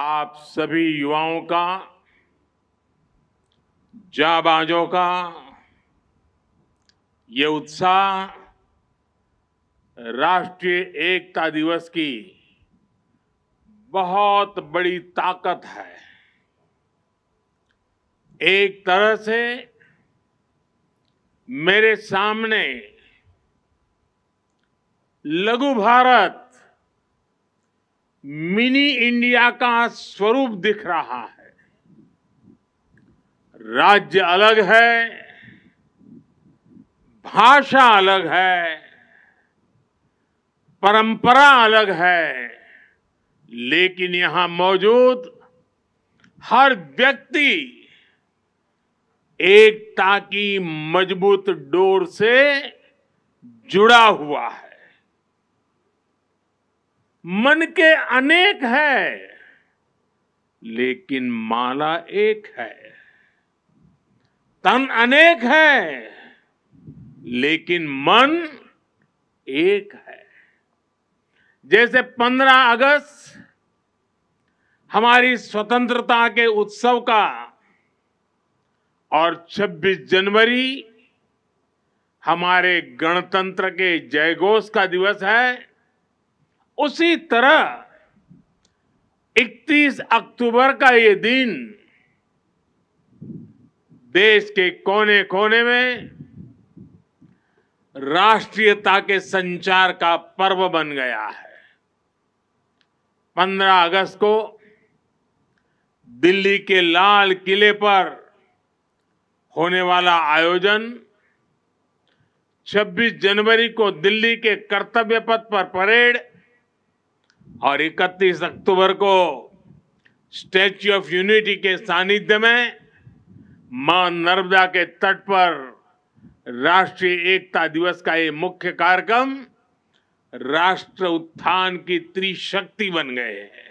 आप सभी युवाओं का जाबाजों का ये उत्साह राष्ट्रीय एकता दिवस की बहुत बड़ी ताकत है एक तरह से मेरे सामने लघु भारत मिनी इंडिया का स्वरूप दिख रहा है राज्य अलग है भाषा अलग है परंपरा अलग है लेकिन यहां मौजूद हर व्यक्ति एकता की मजबूत डोर से जुड़ा हुआ है मन के अनेक है लेकिन माला एक है तन अनेक है लेकिन मन एक है जैसे 15 अगस्त हमारी स्वतंत्रता के उत्सव का और 26 जनवरी हमारे गणतंत्र के जयघोष का दिवस है उसी तरह 31 अक्टूबर का ये दिन देश के कोने कोने में राष्ट्रीयता के संचार का पर्व बन गया है 15 अगस्त को दिल्ली के लाल किले पर होने वाला आयोजन 26 जनवरी को दिल्ली के कर्तव्य पथ पर परेड और 31 अक्टूबर को स्टैच्यू ऑफ यूनिटी के सानिध्य में मां नर्मदा के तट पर राष्ट्रीय एकता दिवस का ये मुख्य कार्यक्रम राष्ट्र उत्थान की त्रिशक्ति बन गए हैं